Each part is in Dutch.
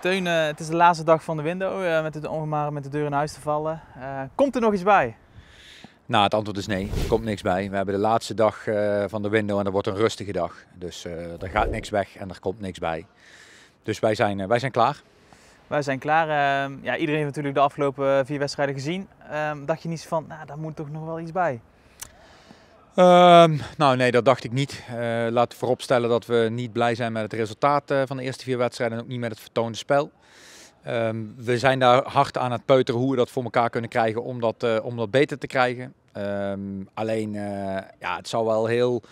Teun, eh, het is de laatste dag van de window eh, met het, ongemak met de deur in huis te vallen. Eh, komt er nog iets bij? Nou, het antwoord is nee. Er komt niks bij. We hebben de laatste dag van de window en dat wordt een rustige dag. Dus er gaat niks weg en er komt niks bij. Dus wij zijn, wij zijn klaar. Wij zijn klaar. Ehm, ja, iedereen heeft natuurlijk de afgelopen vier wedstrijden gezien. Ehm, dacht je niet van, nou, daar moet toch nog wel iets bij? Ehm, nou nee, dat dacht ik niet. Uh, laten vooropstellen dat we niet blij zijn met het resultaat eh, van de eerste vier wedstrijden en ook niet met het vertoonde spel. Ehm, we zijn daar hard aan het peuteren hoe we dat voor elkaar kunnen krijgen om dat, eh, om dat beter te krijgen. Ehm, alleen, ja, het zou wel heel,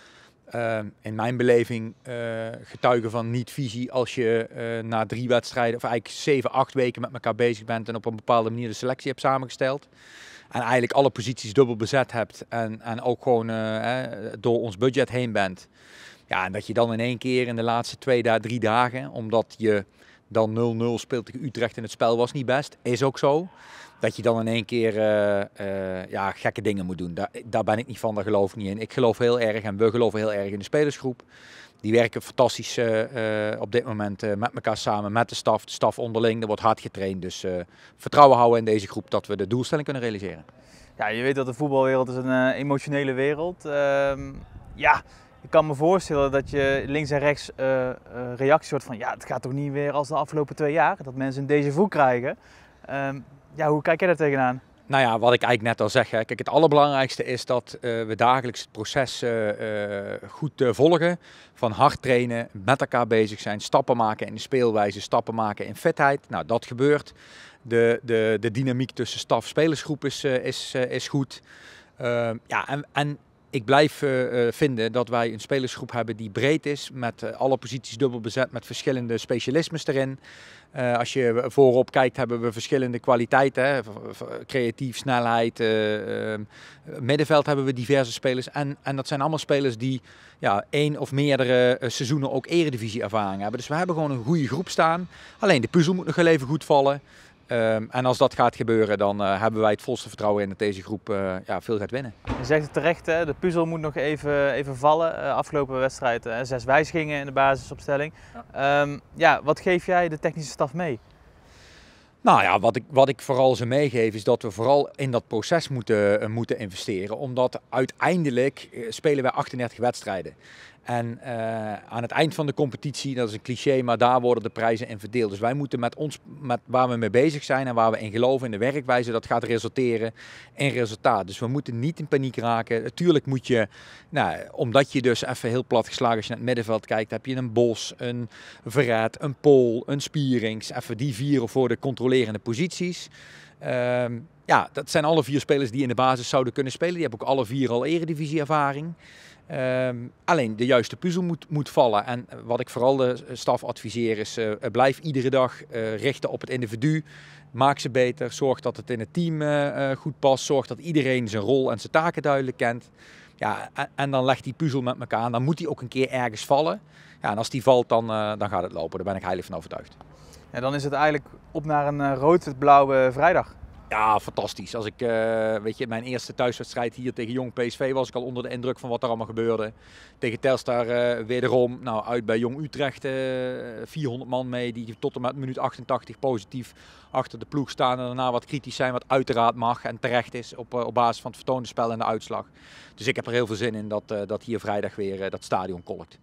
in mijn beleving, getuigen van niet-visie als je na drie wedstrijden, of eigenlijk zeven, acht weken met elkaar bezig bent en op een bepaalde manier de selectie hebt samengesteld en eigenlijk alle posities dubbel bezet hebt en, en ook gewoon eh, door ons budget heen bent. Ja, en dat je dan in één keer in de laatste twee, drie dagen, omdat je dan 0-0 speelt tegen Utrecht in het spel was niet best, is ook zo. Dat je dan in één keer eh, eh, ja, gekke dingen moet doen. Daar, daar ben ik niet van, daar geloof ik niet in. Ik geloof heel erg en we geloven heel erg in de spelersgroep. Die werken fantastisch eh, eh, op dit moment eh, met elkaar samen, met de staf, de staf onderling. Er wordt hard getraind, dus vertrouwen houden in deze groep dat we de doelstelling kunnen realiseren. Ja, je weet dat de voetbalwereld is een emotionele wereld. Ehm, ja, ik kan me voorstellen dat je links en rechts uh, reacties hoort van ja, het gaat toch niet weer als de afgelopen twee jaar dat mensen een deze voet krijgen. Ehm, ja, hoe kijk jij daar tegenaan? nou ja, wat ik eigenlijk net al zeg. Hè. Kijk, het allerbelangrijkste is dat eh, we dagelijks het proces eh, eh, goed volgen. Van hard trainen, met elkaar bezig zijn, stappen maken in de speelwijze, stappen maken in fitheid. Nou, dat gebeurt. De, de, de dynamiek tussen staf-spelersgroep is, is, is goed. Ehm, ja, en, en ik blijf eh, eh, vinden dat wij een spelersgroep hebben die breed is, met eh, alle posities dubbel bezet, met verschillende specialismes erin. als je voorop kijkt, hebben we verschillende kwaliteiten. Hè? Creatief, snelheid, middenveld hebben we diverse spelers. En, en dat zijn allemaal spelers die ja, één of meerdere seizoenen ook eredivisie ervaring hebben. Dus we hebben gewoon een goede groep staan. Alleen de puzzel moet nog even goed vallen. Ehm, en als dat gaat gebeuren, dan eh, hebben wij het volste vertrouwen in dat deze groep eh, ja, veel gaat winnen. Je zegt het terecht, hè? de puzzel moet nog even, even vallen. Eh, afgelopen wedstrijd zes wijzigingen in de basisopstelling. Ehm, ja, wat geef jij de technische staf mee? Nou ja, wat ik, wat ik vooral ze meegeef is dat we vooral in dat proces moeten, moeten investeren. Omdat uiteindelijk spelen wij 38 wedstrijden. En eh, aan het eind van de competitie, dat is een cliché, maar daar worden de prijzen in verdeeld. Dus wij moeten met ons, met waar we mee bezig zijn en waar we in geloven, in de werkwijze, dat gaat resulteren in resultaat. Dus we moeten niet in paniek raken. Natuurlijk moet je, nou, omdat je dus even heel plat geslagen, als je naar het middenveld kijkt, heb je een Bos, een Verraad, een Pol, een Spierings. Even die vier voor de controlerende posities. Ehm, ja, dat zijn alle vier spelers die in de basis zouden kunnen spelen. Die hebben ook alle vier al eredivisieervaring. Ehm, alleen de juiste puzzel moet, moet vallen. En wat ik vooral de staf adviseer is: eh, eh, blijf iedere dag eh, richten op het individu. Maak ze beter. Zorg dat het in het team goed past. Zorg dat iedereen zijn rol en zijn taken duidelijk kent. Ja, en dan legt die puzzel met elkaar. dan moet die ook een keer ergens vallen. Ja, en als die valt, dan, eh, dan gaat het lopen. Daar ben ik heilig van overtuigd. En dan is het eigenlijk op naar een eh, rood-blauwe vrijdag. Ja, fantastisch. Als ik, eh, weet je, mijn eerste thuiswedstrijd hier tegen Jong PSV was ik al onder de indruk van wat er allemaal gebeurde. Tegen Telstar uh, wederom, nou uit bij Jong Utrecht, 400 eh, man mee die tot en met minuut 88 positief achter de ploeg staan. En daarna wat kritisch zijn, wat uiteraard mag en terecht is op, op basis van het vertoonde spel en de uitslag. Dus ik heb er heel veel zin in dat, dat hier vrijdag weer dat stadion kolkt.